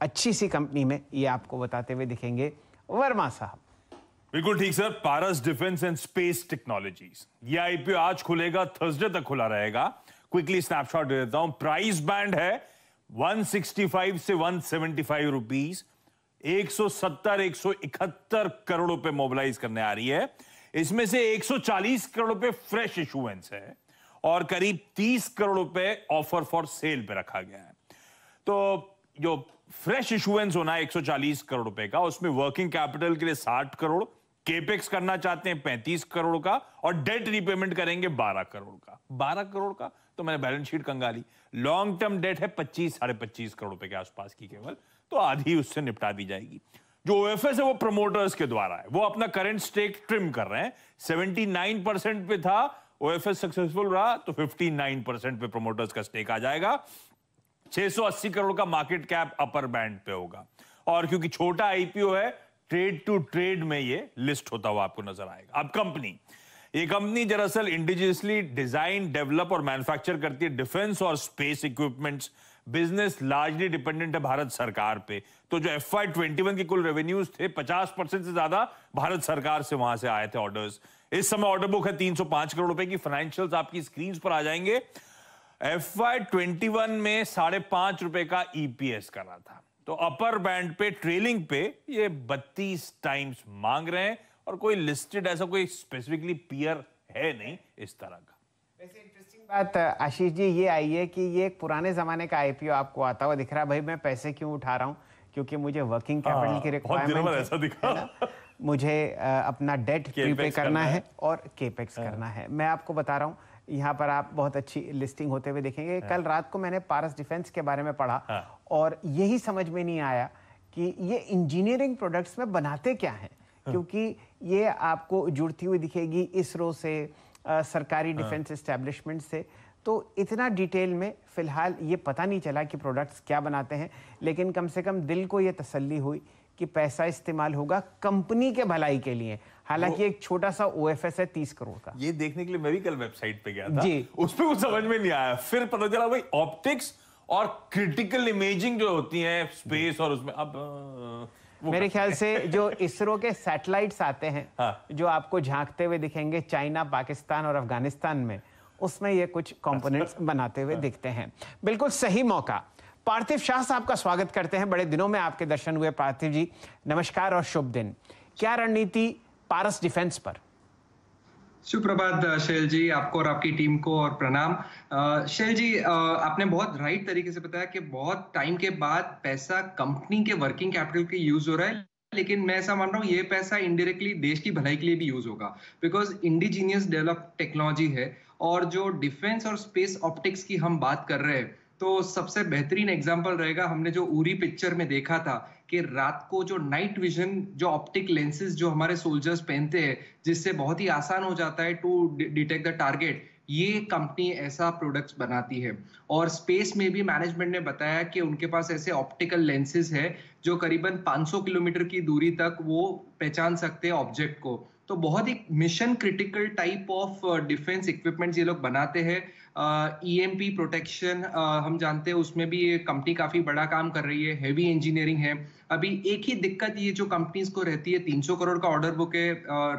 अच्छी सी कंपनी में ये आपको बताते हुए दिखेंगे वर्मा साहब बिल्कुल ठीक sir Paras defence and space technologies ये आईपीओ आज खुलेगा थर्सडे तक खुला रहेगा क्विकली स्नैपशॉट दे देता हूं प्राइस बैंड है 165 से 175 रुपीस 170 171 करोड़ रुपए मोबिलाइज करने आ रही है इसमें से 140 करोड़ रुपए फ्रेश इशुएंस है और करीब 30 करोड़ रुपए ऑफर फॉर सेल पे रखा गया है तो जो फ्रेश इशुएंस होना है 140 करोड़ रुपए का उसमें वर्किंग कैपिटल के लिए 60 करोड़ केपेक्स करना चाहते हैं 35 करोड़ का और डेट रीपेमेंट करेंगे 12 करोड़ का 12 करोड़ का तो मैंने बैलेंस शीट कंगाली लॉन्ग टर्म डेट है पच्चीस साढ़े पच्चीस करोड़ रुपए के आसपास की केवल तो आधी उससे निपटा दी जाएगी जो ओएफएस है वो प्रमोटर्स के द्वारा है वो अपना करंट स्टेक ट्रिम कर रहे हैं 79 परसेंट पे था ओएफएस सक्सेसफुल रहा तो 59 परसेंट पे प्रमोटर्स का स्टेक आ जाएगा 680 करोड़ का मार्केट कैप अपर बैंड पे होगा और क्योंकि छोटा आईपीओ है ट्रेड टू ट्रेड में ये लिस्ट होता हुआ आपको नजर आएगा अब कंपनी ये कंपनी दरअसल इंडिजियसली डिजाइन डेवलप और मैन्युफैक्चर करती है डिफेंस और space equipments business largely dependent है भारत सरकार पे तो जो एफ आई ट्वेंटी वन के कुल रेवेन्यूज थे पचास परसेंट से ज्यादा भारत सरकार से वहां से आए थे ऑर्डर्स इस समय ऑर्डर बुक है तीन सौ पांच करोड़ रुपए की फाइनेंशियल्स आपकी स्क्रीन पर आ जाएंगे एफ वाई ट्वेंटी वन में साढ़े पांच रुपए का ईपीएस e करा था तो अपर बैंड पे ट्रेलिंग पे ये बत्तीस टाइम्स मांग रहे हैं और कोई लिस्टेड ऐसा कोई स्पेसिफिकली पियर है नहीं इस तरह का वैसे इंटरेस्टिंग बात आशीष जी ये आई है कि ये एक पुराने जमाने का आईपीओ आपको आता हुआ दिख रहा है भाई मैं पैसे क्यों उठा रहा हूँ क्योंकि मुझे वर्किंग कैपिटल हाँ, की रिक्वायरमेंट ऐसा दिखा मुझे अपना डेट प्रीपे करना है और केपेक्स हाँ। करना है मैं आपको बता रहा हूँ यहाँ पर आप बहुत अच्छी लिस्टिंग होते हुए देखेंगे हाँ। कल रात को मैंने पारस डिफेंस के बारे में पढ़ा हाँ। और यही समझ में नहीं आया कि ये इंजीनियरिंग प्रोडक्ट्स में बनाते क्या हैं हाँ। क्योंकि ये आपको जुड़ती हुई दिखेगी इसरो से आ, सरकारी डिफेंस इस्टेब्लिशमेंट से तो इतना डिटेल में फिलहाल ये पता नहीं चला कि प्रोडक्ट्स क्या बनाते हैं लेकिन कम से कम दिल को ये तसल्ली हुई कि पैसा इस्तेमाल होगा कंपनी के भलाई के लिए हालांकि एक छोटा सा ओ है तीस करोड़ का ये देखने के लिए मैं भी कल वेबसाइट पे गया था जी उसमें कुछ समझ में नहीं आया फिर पता चला भाई ऑप्टिक्स और क्रिटिकल इमेजिंग जो होती है स्पेस और उसमें अब मेरे ख्याल से जो इसरो के सैटेलाइट्स आते हैं हाँ। जो आपको झांकते हुए दिखेंगे चाइना पाकिस्तान और अफगानिस्तान में उसमें ये कुछ कंपोनेंट्स बनाते हुए हाँ। दिखते हैं बिल्कुल सही मौका पार्थिव शाह साहब का स्वागत करते हैं बड़े दिनों में आपके दर्शन हुए पार्थिव जी नमस्कार और शुभ दिन क्या रणनीति पारस डिफेंस पर सुप्रभात शैल जी आपको और आपकी टीम को और प्रणाम शैल जी आपने बहुत राइट तरीके से बताया कि बहुत टाइम के बाद पैसा कंपनी के वर्किंग कैपिटल के यूज हो रहा है लेकिन मैं ऐसा मान रहा हूँ ये पैसा इनडायरेक्टली देश की भलाई के लिए भी यूज होगा बिकॉज इंडिजीनियस डेवलप टेक्नोलॉजी है और जो डिफेंस और स्पेस ऑप्टिक्स की हम बात कर रहे हैं तो सबसे बेहतरीन एग्जाम्पल रहेगा हमने जो उरी पिक्चर में देखा था कि रात को जो नाइट विजन जो ऑप्टिक लेंसेज जो हमारे सोल्जर्स पहनते हैं जिससे बहुत ही आसान हो जाता है टू डिटेक्ट द टारगेट ये कंपनी ऐसा प्रोडक्ट्स बनाती है और स्पेस में भी मैनेजमेंट ने बताया कि उनके पास ऐसे ऑप्टिकल लेंसेज है जो करीबन 500 किलोमीटर की दूरी तक वो पहचान सकते हैं ऑब्जेक्ट को तो बहुत ही mission critical type of defence equipments ये लोग बनाते हैं ई एम पी प्रोटेक्शन हम जानते हैं उसमें भी ये कंपनी काफ़ी बड़ा काम कर रही है हैवी इंजीनियरिंग है अभी एक ही दिक्कत ये जो कंपनीज को रहती है 300 करोड़ का ऑर्डर बुक है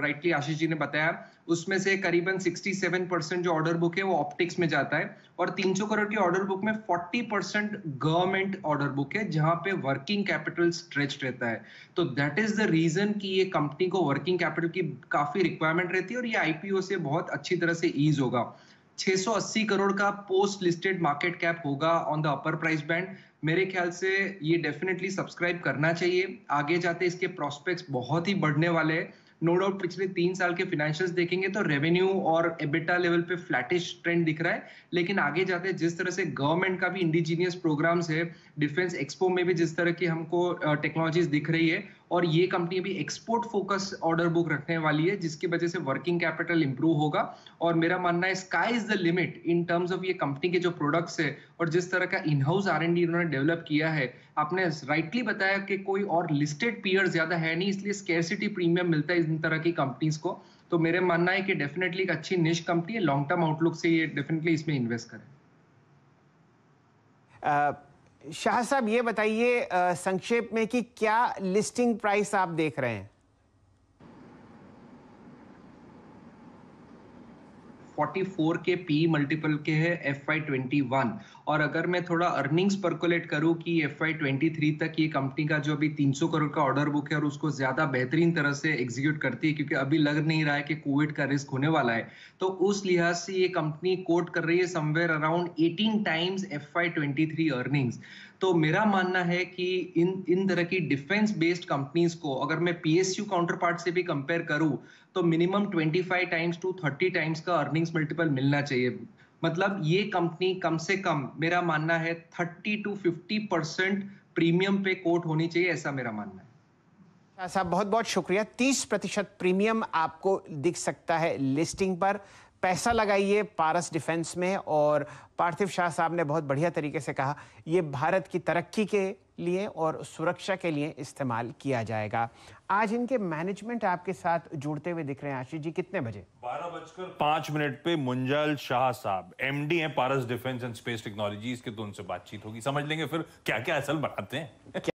राइटली आशीष जी ने बताया उसमें से करीबन 67 परसेंट जो ऑर्डर बुक है वो ऑप्टिक्स में जाता है और 300 करोड़ के ऑर्डर बुक में 40 परसेंट गवर्नमेंट ऑर्डर बुक है जहां पे वर्किंग कैपिटल स्ट्रेच रहता है तो दैट इज द रीजन की ये कंपनी को वर्किंग कैपिटल की काफी रिक्वायरमेंट रहती है और ये आईपीओ से बहुत अच्छी तरह से ईज होगा 680 करोड़ का पोस्ट लिस्टेड मार्केट कैप होगा on the upper price band मेरे ख्याल से ये डेफिनेटली सब्सक्राइब करना चाहिए आगे जाते इसके प्रॉस्पेक्ट्स बहुत ही बढ़ने वाले हैं नो डाउट पिछले तीन साल के फिनेंशियल देखेंगे तो रेवेन्यू और एबिटा लेवल पे फ्लैटिश ट्रेंड दिख रहा है लेकिन आगे जाते जिस तरह से गवर्नमेंट का भी इंडिजीनियस प्रोग्राम्स है डिफेंस एक्सपो में भी जिस तरह की हमको टेक्नोलॉजीज दिख रही है और ये कंपनी अभी एक्सपोर्ट फोकस ऑर्डर बुक रखने वाली है जिसकी वजह से वर्किंग कैपिटल इंप्रूव होगा और मेरा मानना है sky is the limit in terms of ये कंपनी के जो प्रोडक्ट्स है और जिस तरह का इनहाउस हाउस आर एंड इन्होंने डेवलप किया है आपने राइटली बताया कि कोई और लिस्टेड पीयर ज्यादा है नहीं इसलिए स्केरसिटी प्रीमियम मिलता है इन तरह की कंपनीज को तो मेरे मानना है कि डेफिनेटली एक अच्छी निश कंपनी है लॉन्ग टर्म आउटलुक से ये डेफिनेटली इसमें इन्वेस्ट करें uh... शाह साहब ये बताइए संक्षेप में कि क्या लिस्टिंग प्राइस आप देख रहे हैं 44 के पी मल्टीपल के है एफ आई ट्वेंटी वन और अगर मैं थोड़ा अर्निंग्स परकुलेट करूं कि एफ आई ट्वेंटी थ्री तक ये कंपनी का जो अभी 300 करोड़ का ऑर्डर बुक है और उसको ज़्यादा बेहतरीन तरह से एग्जीक्यूट करती है क्योंकि अभी लग नहीं रहा है कि कोविड का रिस्क होने वाला है तो उस लिहाज से ये कंपनी कोट कर रही है somewhere around eighteen times F Y twenty three earnings तो मेरा मानना है कि इन इन तरह की डिफेंस बेस्ड कंपनीज को अगर मैं पीएसयू काउंटर पार्ट से भी कंपेयर करूं तो मिनिमम 25 टाइम्स टू 30 टाइम्स का अर्निंग्स मल्टीपल मिलना चाहिए मतलब ये कंपनी कम से कम मेरा मानना है 30 टू 50 परसेंट प्रीमियम पे कोट होनी चाहिए ऐसा मेरा मानना है साहब बहुत बहुत शुक्रिया तीस प्रतिशत प्रीमियम आपको दिख सकता है लिस्टिंग पर पैसा लगाइए पारस डिफेंस में और पार्थिव शाह साहब ने बहुत बढ़िया तरीके से कहा ये भारत की तरक्की के लिए और सुरक्षा के लिए इस्तेमाल किया जाएगा आज इनके मैनेजमेंट आपके साथ जुड़ते हुए दिख रहे हैं आशीष जी कितने बजे बारह बजकर पांच मिनट पे मुंजल शाह साहब एमडी हैं Paras defence and space technology के तो उनसे बातचीत होगी समझ लेंगे फिर क्या क्या असल बनाते हैं